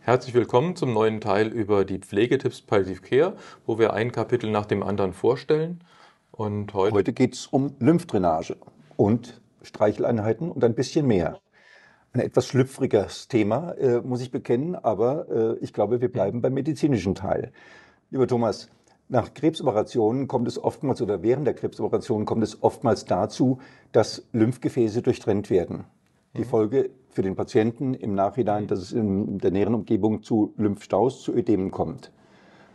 Herzlich willkommen zum neuen Teil über die Pflegetipps Palliative Care, wo wir ein Kapitel nach dem anderen vorstellen. Und heute, heute geht es um Lymphdrainage und Streicheleinheiten und ein bisschen mehr ein etwas schlüpfriges Thema, äh, muss ich bekennen, aber äh, ich glaube, wir bleiben beim medizinischen Teil. Lieber Thomas, nach Krebsoperationen kommt es oftmals oder während der Krebsoperationen kommt es oftmals dazu, dass Lymphgefäße durchtrennt werden. Die mhm. Folge für den Patienten im Nachhinein, mhm. dass es in der näheren Umgebung zu Lymphstaus, zu Ödemen kommt.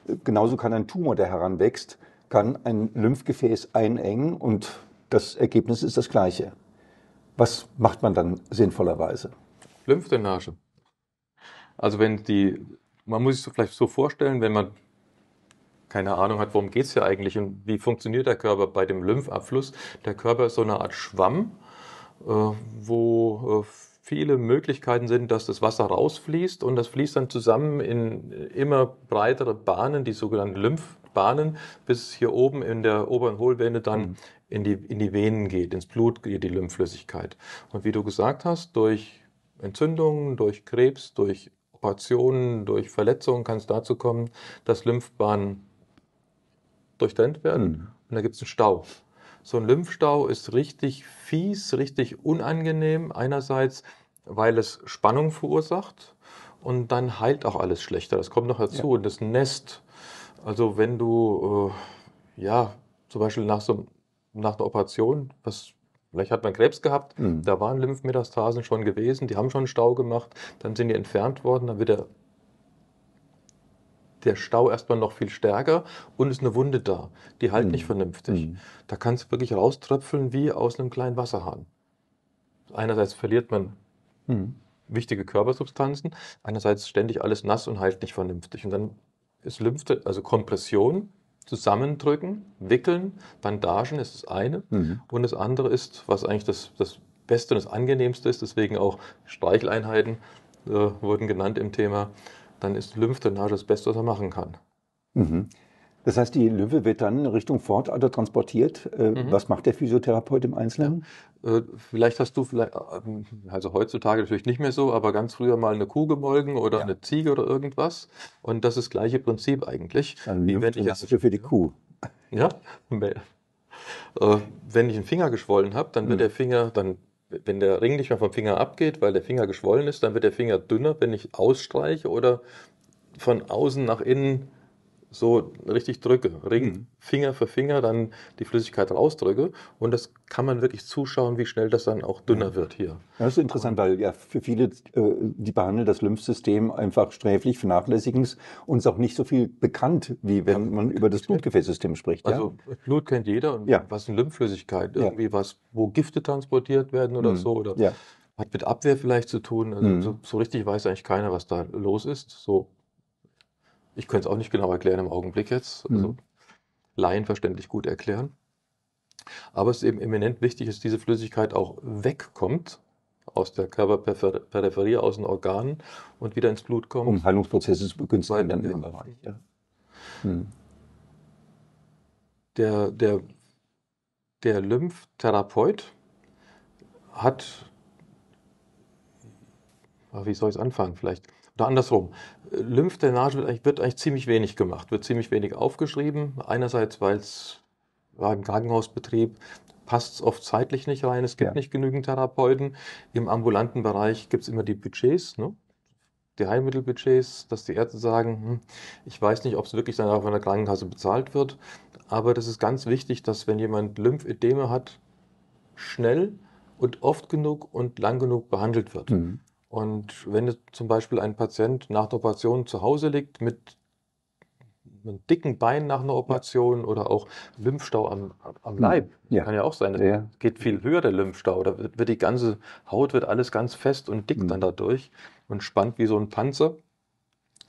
Äh, genauso kann ein Tumor, der heranwächst, kann ein Lymphgefäß einengen und das Ergebnis ist das gleiche. Was macht man dann sinnvollerweise? Lymphdrainage. Also wenn die, man muss sich vielleicht so vorstellen, wenn man keine Ahnung hat, worum geht es hier eigentlich und wie funktioniert der Körper bei dem Lymphabfluss. Der Körper ist so eine Art Schwamm, äh, wo äh, viele Möglichkeiten sind, dass das Wasser rausfließt und das fließt dann zusammen in immer breitere Bahnen, die sogenannten Lymph Bahnen bis hier oben in der oberen Hohlvene dann mhm. in, die, in die Venen geht, ins Blut geht die Lymphflüssigkeit. Und wie du gesagt hast, durch Entzündungen, durch Krebs, durch Operationen, durch Verletzungen kann es dazu kommen, dass Lymphbahnen durchtrennt werden mhm. und da gibt es einen Stau. So ein Lymphstau ist richtig fies, richtig unangenehm einerseits, weil es Spannung verursacht und dann heilt auch alles schlechter. Das kommt noch dazu ja. und das Nest also wenn du, äh, ja, zum Beispiel nach, so, nach einer Operation, was Vielleicht hat man Krebs gehabt, mhm. da waren Lymphmetastasen schon gewesen, die haben schon einen Stau gemacht, dann sind die entfernt worden, dann wird der, der Stau erstmal noch viel stärker und ist eine Wunde da, die halt mhm. nicht vernünftig. Mhm. Da kannst du wirklich rauströpfeln wie aus einem kleinen Wasserhahn. Einerseits verliert man mhm. wichtige Körpersubstanzen, einerseits ständig alles nass und halt nicht vernünftig. Und dann ist Lymph, also Kompression, zusammendrücken, wickeln, Bandagen ist das eine. Mhm. Und das andere ist, was eigentlich das, das Beste und das Angenehmste ist, deswegen auch Streicheleinheiten äh, wurden genannt im Thema, dann ist Lymphdrainage das Beste, was man machen kann. Mhm. Das heißt, die Lymphe wird dann Richtung Fortalter transportiert. Äh, mhm. Was macht der Physiotherapeut im Einzelnen? Äh, vielleicht hast du vielleicht, äh, also heutzutage natürlich nicht mehr so, aber ganz früher mal eine Kuh gemolken oder ja. eine Ziege oder irgendwas. Und das ist das gleiche Prinzip eigentlich. Also wie wenn ich das also für die Kuh. Ja. wenn ich einen Finger geschwollen habe, dann wird mhm. der Finger, dann wenn der Ring nicht mehr vom Finger abgeht, weil der Finger geschwollen ist, dann wird der Finger dünner, wenn ich ausstreiche oder von außen nach innen so richtig drücke, Ring, mhm. Finger für Finger dann die Flüssigkeit rausdrücke. Und das kann man wirklich zuschauen, wie schnell das dann auch dünner wird hier. das ist interessant, weil ja für viele, äh, die behandeln das Lymphsystem einfach sträflich, vernachlässigen es und auch nicht so viel bekannt, wie wenn man über das Blutgefäßsystem spricht. Ja? Also Blut kennt jeder und ja. was eine Lymphflüssigkeit, irgendwie was, wo Gifte transportiert werden oder mhm. so. Oder hat mit Abwehr vielleicht zu tun. Also mhm. so, so, richtig weiß eigentlich keiner, was da los ist. So ich könnte es auch nicht genau erklären im Augenblick jetzt. Also mhm. Laien gut erklären. Aber es ist eben eminent wichtig, dass diese Flüssigkeit auch wegkommt aus der Körperperipherie, aus den Organen und wieder ins Blut kommt. Um Heilungsprozesse zu begünstigen dann im Bereich. Ja. Hm. Der, der, der Lymphtherapeut hat, ah, wie soll ich es anfangen vielleicht, oder andersrum. Lymphdrainage wird eigentlich, wird eigentlich ziemlich wenig gemacht, wird ziemlich wenig aufgeschrieben. Einerseits, weil es im Krankenhausbetrieb passt es oft zeitlich nicht rein, es gibt ja. nicht genügend Therapeuten. Im ambulanten Bereich gibt es immer die Budgets, ne? die Heilmittelbudgets, dass die Ärzte sagen, hm, ich weiß nicht, ob es wirklich dann auch von der Krankenkasse bezahlt wird, aber das ist ganz wichtig, dass wenn jemand Lymphedeme hat, schnell und oft genug und lang genug behandelt wird. Mhm. Und wenn zum Beispiel ein Patient nach der Operation zu Hause liegt mit einem dicken Bein nach einer Operation oder auch Lymphstau am, am Leib. Ja. Kann ja auch sein. ja. geht viel höher, der Lymphstau. Da wird die ganze Haut, wird alles ganz fest und dick mhm. dann dadurch und spannt wie so ein Panzer.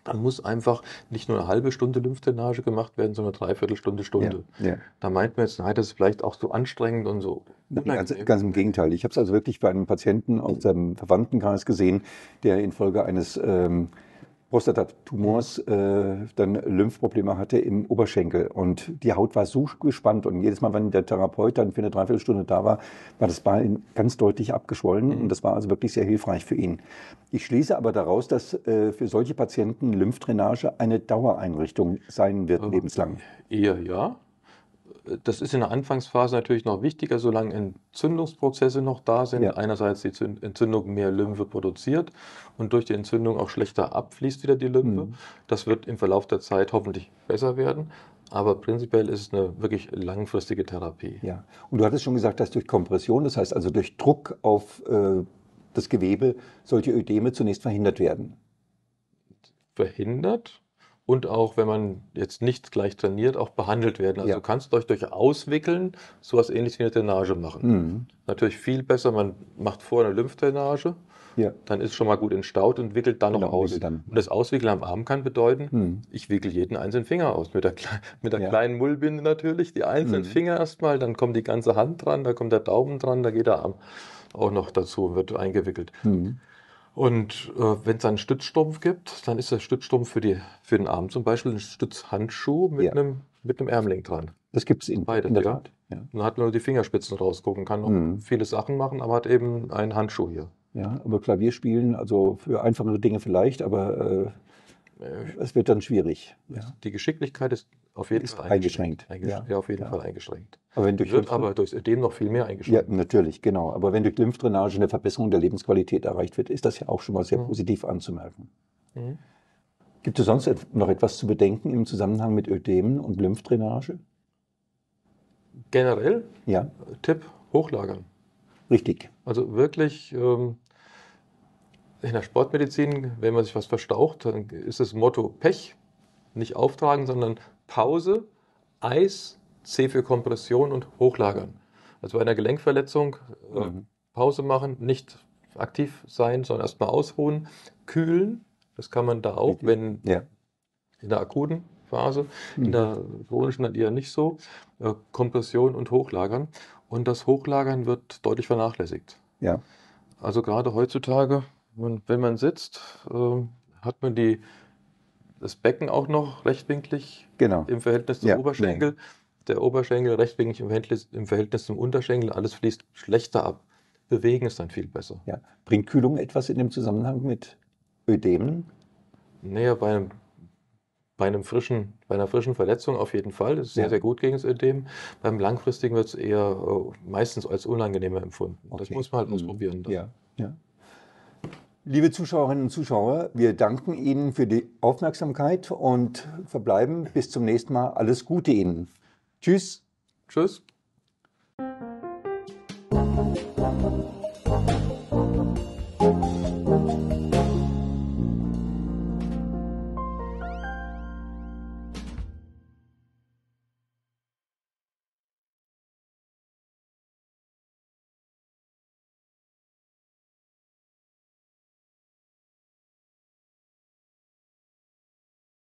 Dann muss einfach nicht nur eine halbe Stunde Lymphdrainage gemacht werden, sondern eine Dreiviertelstunde Stunde. Ja, ja. Da meint man jetzt, nein, das ist vielleicht auch so anstrengend und so. Ganz, ganz, im Gegenteil. Ich habe es also wirklich bei einem Patienten aus seinem Verwandtenkreis gesehen, der infolge eines ähm, Prostatatumors äh, dann Lymphprobleme hatte im Oberschenkel. Und die Haut war so gespannt. Und jedes Mal, wenn der Therapeut dann für eine Dreiviertelstunde da war, war das Bein ganz deutlich abgeschwollen. Mhm. Und das war also wirklich sehr hilfreich für ihn. Ich schließe aber daraus, dass äh, für solche Patienten Lymphdrainage eine Dauereinrichtung sein wird, ähm, lebenslang. Eher ja das ist in der Anfangsphase natürlich noch wichtiger, solange Entzündungsprozesse noch da sind. Ja. Einerseits die Entzündung mehr Lymphe produziert und durch die Entzündung auch schlechter abfließt wieder die Lymphe. Mhm. Das wird im Verlauf der Zeit hoffentlich besser werden. Aber prinzipiell ist es eine wirklich langfristige Therapie. Ja, und du hattest schon gesagt, dass durch Kompression, das heißt also durch Druck auf äh, das Gewebe, solche Ödeme zunächst verhindert werden. Verhindert? und auch, wenn man jetzt nicht gleich trainiert, auch behandelt werden. Also ja. du kannst euch durchaus wickeln, sowas ähnlich wie eine Drainage machen. Mhm. Natürlich viel besser, man macht vorher eine Lymphdrainage, ja. dann ist schon mal gut entstaut und wickelt dann genau, noch aus. Dann. Und das Auswickeln am Arm kann bedeuten, mhm. ich wickel jeden einzelnen Finger aus. Mit der, mit der ja. kleinen Mullbinde natürlich, die einzelnen mhm. Finger erstmal, dann kommt die ganze Hand dran, da kommt der Daumen dran, da geht der Arm auch noch dazu, und wird eingewickelt. Mhm. Und äh, wenn es einen Stützstrumpf gibt, dann ist der Stützstrumpf für, die, für den Arm zum Beispiel ein Stützhandschuh mit, ja. einem, mit einem Ärmling dran. Das gibt es in, Beide, in der ja. Tat. Ja. Dann hat man nur die Fingerspitzen rausgucken, kann noch mhm. viele Sachen machen, aber hat eben einen Handschuh hier. Ja, aber Klavierspielen, also für einfachere Dinge vielleicht, aber äh, äh es wird dann schwierig. Ja. Die Geschicklichkeit ist auf jeden Fall eingeschränkt. eingeschränkt. Ja. ja. auf jeden ja. Fall eingeschränkt. Aber wenn durch Wird Lymph aber durch dem noch viel mehr eingeschränkt. Ja, natürlich, genau. Aber wenn durch Lymphdrainage eine Verbesserung der Lebensqualität erreicht wird, ist das ja auch schon mal sehr mhm. positiv anzumerken. Mhm. Gibt es sonst noch etwas zu bedenken im Zusammenhang mit Ödemen und Lymphdrainage? Generell? Ja. Tipp: Hochlagern. Richtig. Also wirklich. Ähm, in der Sportmedizin, wenn man sich was verstaucht, dann ist das Motto Pech, nicht auftragen, sondern Pause, Eis, C für Kompression und Hochlagern. Also bei einer Gelenkverletzung äh, mhm. Pause machen, nicht aktiv sein, sondern erstmal ausruhen, kühlen. Das kann man da auch, wenn ja. in der akuten Phase, mhm. in der chronischen dann eher nicht so. Äh, Kompression und Hochlagern. Und das Hochlagern wird deutlich vernachlässigt. Ja. Also gerade heutzutage, wenn man sitzt, äh, hat man die das Becken auch noch rechtwinklig genau. im Verhältnis zum ja, Oberschenkel. Nee. Der Oberschenkel rechtwinklig im Verhältnis, im Verhältnis zum Unterschenkel. Alles fließt schlechter ab. Bewegen ist dann viel besser. Ja. Bringt Kühlung etwas in dem Zusammenhang mit Ödemen? Naja, bei einem, bei, einem frischen, bei einer frischen Verletzung auf jeden Fall. Das ist ja. sehr, gut gegen das Ödem. Beim langfristigen wird es eher äh, meistens als unangenehmer empfunden. Okay. Das muss man halt mhm. ausprobieren. Dann. Ja, ja. Liebe Zuschauerinnen und Zuschauer, wir danken Ihnen für die Aufmerksamkeit und verbleiben bis zum nächsten Mal. Alles Gute Ihnen. Tschüss. Tschüss.